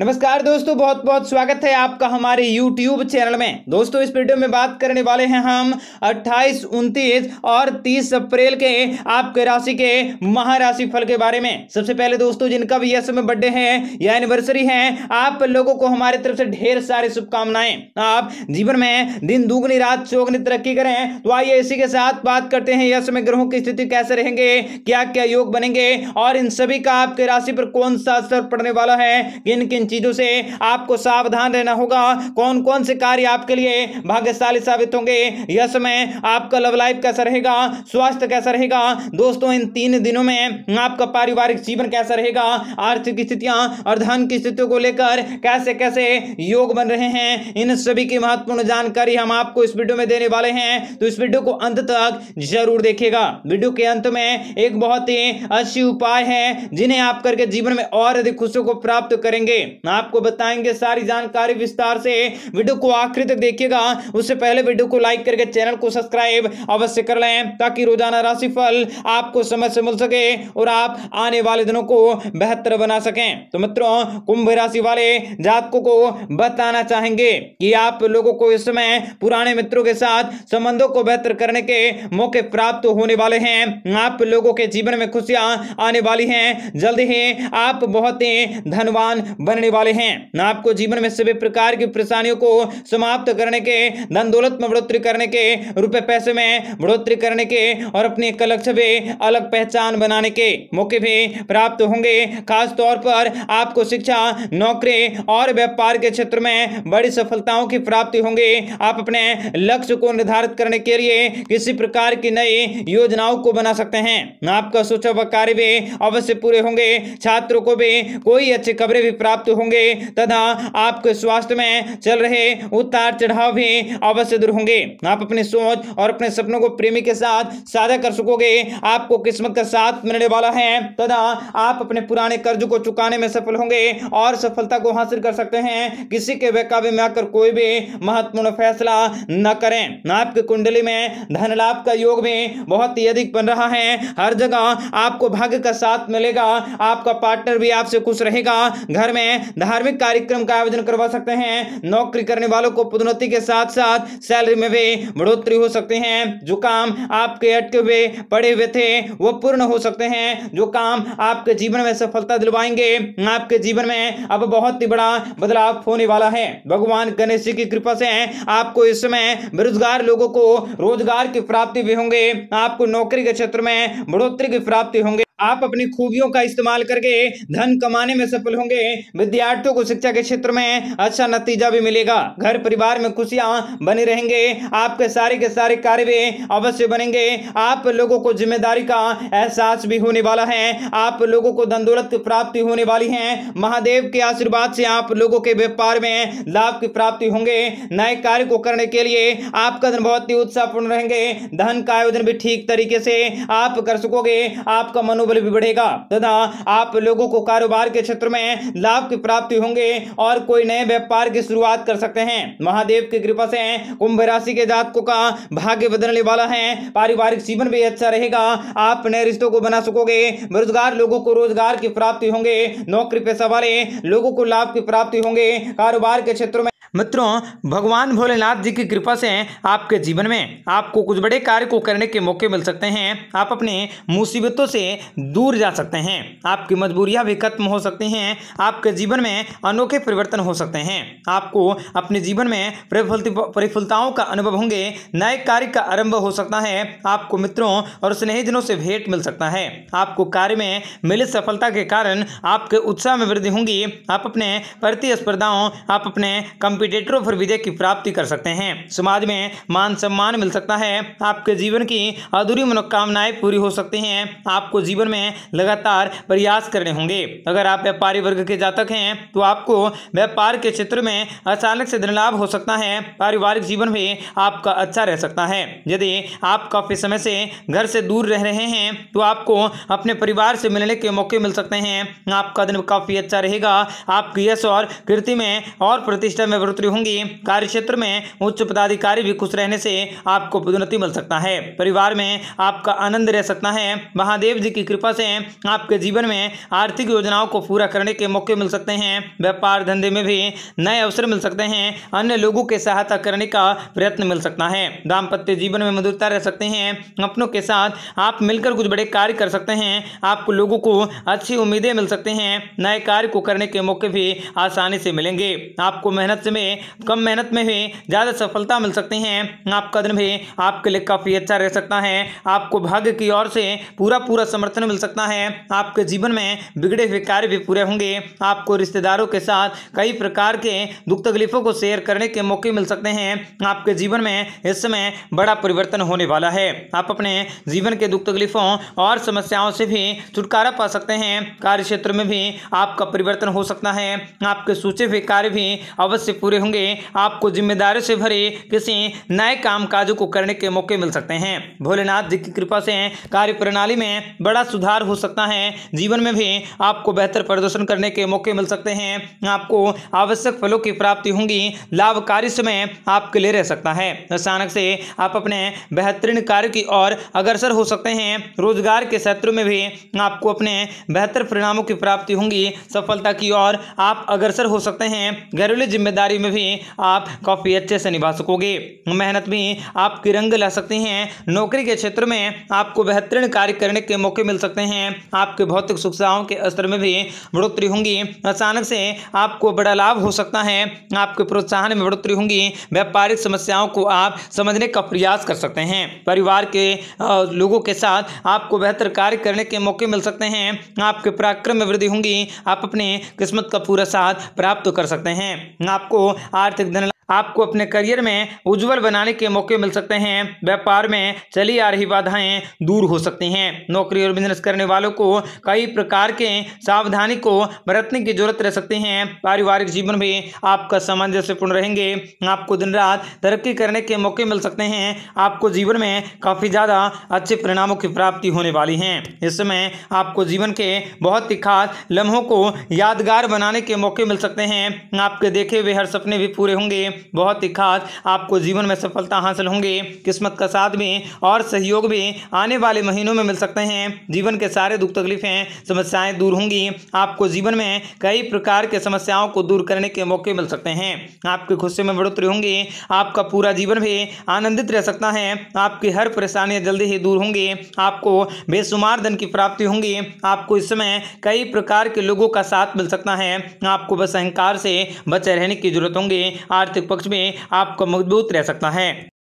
नमस्कार दोस्तों बहुत बहुत स्वागत है आपका हमारे YouTube चैनल में दोस्तों इस वीडियो में बात करने वाले हैं हम 28, 29 और 30 अप्रैल के आपके राशि के महाराशि फल के बारे में सबसे पहले दोस्तों जिनका भी यह समय बर्थडे है या एनिवर्सरी है आप लोगों को हमारे तरफ से ढेर सारी शुभकामनाएं आप जीवन में दिन दुगनी रात चौगनी तरक्की करें तो आइए इसी के साथ बात करते हैं यह समय ग्रहों की स्थिति कैसे रहेंगे क्या क्या योग बनेंगे और इन सभी का आपके राशि पर कौन सा असर पड़ने वाला है किन किन चीज़ों से आपको सावधान रहना होगा कौन कौन से कार्य आपके लिए भाग्यशाली साबित होंगे यश में आपका लव लाइफ कैसा रहेगा स्वास्थ्य कैसा रहेगा दोस्तों इन तीन दिनों में आपका पारिवारिक जीवन कैसा रहेगा आर्थिक स्थितियां और धन की स्थितियों को लेकर कैसे कैसे योग बन रहे हैं इन सभी की महत्वपूर्ण जानकारी हम आपको इस वीडियो में देने वाले हैं तो इस वीडियो को अंत तक जरूर देखेगा वीडियो के अंत में एक बहुत ही अच्छी उपाय है जिन्हें आप करके जीवन में और अधिक खुशियों को प्राप्त करेंगे आपको बताएंगे सारी जानकारी विस्तार से वीडियो को आखिर तक देखिएगा उससे पहले वीडियो को लाइक करके चैनल को सब्सक्राइब अवश्य कर लें ताकि रोजाना राशिफल आपको समय से मिल सके और आप आने वाले दिनों को बेहतर बना सकें तो मित्रों कुंभ राशि वाले जातकों को बताना चाहेंगे कि आप लोगों को इस समय पुराने मित्रों के साथ संबंधों को बेहतर करने के मौके प्राप्त होने वाले हैं आप लोगों के जीवन में खुशियां आने वाली हैं जल्द ही आप बहुत ही धनवान बनने करने वाले हैं न आपको जीवन में सभी प्रकार की परेशानियों को समाप्त करने के धन दौलत में बढ़ोतरी करने के रुपए पैसे में बढ़ोतरी करने के और अपने एक लक्ष्य में अलग पहचान बनाने के मौके भी प्राप्त होंगे खास तौर पर आपको शिक्षा नौकरी और व्यापार के क्षेत्र में बड़ी सफलताओं की प्राप्ति होंगे आप अपने लक्ष्य को निर्धारित करने के लिए किसी प्रकार की नई योजनाओं को बना सकते हैं आपका सोचा हुआ कार्य भी अवश्य पूरे होंगे छात्रों को भी कोई अच्छी खबरें भी प्राप्त होंगे तथा आपके स्वास्थ्य में चल रहे उतार चढ़ाव भी अवश्य दूर होंगे आप अपनी सोच और अपने सपनों को प्रेमी के साथ साझा कर सकोगे आपको किस्मत का साथ मिलने वाला है तथा आप अपने पुराने कर्ज को चुकाने में सफल होंगे और सफलता को हासिल कर सकते हैं किसी के बेकाबे में आकर कोई भी महत्वपूर्ण फैसला न करें आपकी कुंडली में धन लाभ का योग भी बहुत ही अधिक बन रहा है हर जगह आपको भाग्य का साथ मिलेगा आपका पार्टनर भी आपसे खुश रहेगा घर में धार्मिक कार्यक्रम का आयोजन करवा सकते हैं नौकरी करने वालों को पदोन्नति के साथ साथ सैलरी में भी बढ़ोतरी हो सकते हैं जो काम आपके अटके हुए पड़े हुए थे वो पूर्ण हो सकते हैं जो काम आपके जीवन में सफलता दिलवाएंगे आपके जीवन में अब बहुत ही बड़ा बदलाव होने वाला है भगवान गणेश जी की कृपा से आपको इस समय बेरोजगार लोगों को रोजगार की प्राप्ति भी होंगे आपको नौकरी के क्षेत्र में बढ़ोतरी की प्राप्ति होंगे आप अपनी खूबियों का इस्तेमाल करके धन कमाने में सफल होंगे विद्यार्थियों को शिक्षा के क्षेत्र में अच्छा नतीजा भी मिलेगा घर परिवार में खुशियां बने रहेंगे आपके सारे के सारे कार्य भी अवश्य बनेंगे आप लोगों को जिम्मेदारी का एहसास भी होने वाला है आप लोगों को धन दौलत की प्राप्ति होने वाली है महादेव के आशीर्वाद से आप लोगों के व्यापार में लाभ की प्राप्ति होंगे नए कार्य को करने के लिए आपका दिन बहुत ही उत्साहपूर्ण रहेंगे धन का आयोजन भी ठीक तरीके से आप कर सकोगे आपका मनो मनोबल भी बढ़ेगा तथा आप लोगों को कारोबार के क्षेत्र में लाभ की प्राप्ति होंगे और कोई नए व्यापार की शुरुआत कर सकते हैं महादेव की कृपा से कुंभ राशि के जातकों का भाग्य बदलने वाला है पारिवारिक जीवन भी अच्छा रहेगा आप नए रिश्तों को बना सकोगे बेरोजगार लोगों को रोजगार की प्राप्ति होंगे नौकरी पेशा वाले लोगों को लाभ की प्राप्ति होंगे कारोबार के क्षेत्र में मित्रों भगवान भोलेनाथ जी की कृपा से आपके जीवन में आपको कुछ बड़े कार्य को करने के मौके मिल सकते हैं आप अपने मुसीबतों से दूर जा सकते हैं आपकी मजबूरियां भी खत्म हो सकती हैं आपके जीवन में अनोखे परिवर्तन हो सकते हैं आपको अपने जीवन में परिफुलताओं का अनुभव होंगे नए कार्य का आरंभ हो सकता है आपको मित्रों और स्नेहजनों से भेंट मिल सकता है आपको कार्य में मिली सफलता के कारण आपके उत्साह में वृद्धि होंगी आप अपने प्रतिस्पर्धाओं आप अपने कम कॉम्पिटेटरों पर विजय की प्राप्ति कर सकते हैं समाज में मान सम्मान मिल सकता है आपके जीवन की अधूरी मनोकामनाएं पूरी हो सकती हैं आपको जीवन में लगातार प्रयास करने होंगे अगर आप व्यापारी वर्ग के जातक हैं तो आपको व्यापार के क्षेत्र में अचानक से धन लाभ हो सकता है पारिवारिक जीवन भी आपका अच्छा रह सकता है यदि आप काफ़ी समय से घर से दूर रह रहे हैं तो आपको अपने परिवार से मिलने के मौके मिल सकते हैं आपका दिन काफ़ी अच्छा रहेगा आपकी यश और कृति में और प्रतिष्ठा में बढ़ोतरी होंगी कार्य क्षेत्र में उच्च पदाधिकारी भी खुश रहने से आपको पदोन्नति मिल सकता है परिवार में आपका आनंद रह सकता है महादेव जी की कृपा से आपके जीवन में आर्थिक योजनाओं को पूरा करने के मौके मिल सकते हैं व्यापार धंधे में भी नए अवसर मिल सकते हैं अन्य लोगों के सहायता करने का प्रयत्न मिल सकता है दाम्पत्य जीवन में मधुरता रह सकते हैं अपनों के साथ आप मिलकर कुछ बड़े कार्य कर सकते हैं आपको लोगों को अच्छी उम्मीदें मिल सकते हैं नए कार्य को करने के मौके भी आसानी से मिलेंगे आपको मेहनत से में कम मेहनत में भी ज़्यादा सफलता मिल सकती है आपका दिन भी आपके लिए काफ़ी अच्छा रह सकता है आपको भाग्य की ओर से पूरा पूरा समर्थन मिल सकता है आपके जीवन में बिगड़े हुए कार्य भी पूरे होंगे आपको रिश्तेदारों के साथ कई प्रकार के दुख तकलीफों को शेयर करने के मौके मिल सकते हैं आपके जीवन में इस समय बड़ा परिवर्तन होने वाला है आप अपने जीवन के दुख तकलीफों और समस्याओं से भी छुटकारा पा सकते हैं कार्य क्षेत्र में भी आपका परिवर्तन हो सकता है आपके सोचे हुए कार्य भी अवश्य पूरे होंगे आपको जिम्मेदारी से भरे किसी नए काम काज को करने के मौके मिल सकते हैं भोलेनाथ जी की कृपा से कार्य प्रणाली में बड़ा सुधार हो सकता है जीवन में भी आपको बेहतर प्रदर्शन करने के मौके मिल सकते हैं आपको आवश्यक फलों की प्राप्ति होंगी लाभकारी समय आपके लिए रह सकता है अचानक से आप अपने बेहतरीन कार्य की ओर अग्रसर हो सकते हैं रोजगार के क्षेत्र में भी आपको अपने बेहतर परिणामों की प्राप्ति होंगी सफलता की ओर आप अग्रसर हो सकते हैं घरेलू जिम्मेदारी नौकरी में भी आप काफ़ी अच्छे से निभा सकोगे मेहनत में आप रंग ला सकते हैं नौकरी के क्षेत्र में आपको बेहतरीन कार्य करने के मौके मिल सकते हैं आपके भौतिक सुविधाओं के स्तर में भी बढ़ोतरी होंगी अचानक से आपको बड़ा लाभ हो सकता है आपके प्रोत्साहन में बढ़ोतरी होंगी व्यापारिक समस्याओं को आप समझने का प्रयास कर सकते हैं परिवार के लोगों के साथ आपको बेहतर कार्य करने के मौके मिल सकते हैं आपके पराक्रम में वृद्धि होंगी आप अपने किस्मत का पूरा साथ प्राप्त कर सकते हैं आपको ಆರ್ಥಿಕ आपको अपने करियर में उज्जवल बनाने के मौके मिल सकते हैं व्यापार में चली आ रही बाधाएं दूर हो सकती हैं नौकरी और बिजनेस करने वालों को कई प्रकार के सावधानी को बरतने की जरूरत रह सकती है पारिवारिक जीवन भी आपका सामंजस्यपूर्ण रहेंगे आपको दिन रात तरक्की करने के मौके मिल सकते हैं आपको जीवन में काफ़ी ज़्यादा अच्छे परिणामों की प्राप्ति होने वाली है इस समय आपको जीवन के बहुत ही खास लम्हों को यादगार बनाने के मौके मिल सकते हैं आपके देखे हुए हर सपने भी पूरे होंगे बहुत ही खास आपको जीवन में सफलता हासिल होंगे किस्मत का साथ भी और सहयोग भी आने वाले महीनों में मिल सकते हैं जीवन के सारे दुख तकलीफें समस्याएं दूर होंगी आपको जीवन में कई प्रकार के समस्याओं को दूर करने के मौके मिल सकते हैं आपके खुशियों में बढ़ोतरी होंगी आपका पूरा जीवन भी आनंदित रह सकता है आपकी हर परेशानियां जल्दी ही दूर होंगी आपको बेशुमार धन की प्राप्ति होंगी आपको इस समय कई प्रकार के लोगों का साथ मिल सकता है आपको बस अहंकार से बचे रहने की जरूरत होंगी आर्थिक पक्ष में आपको मजबूत रह सकता है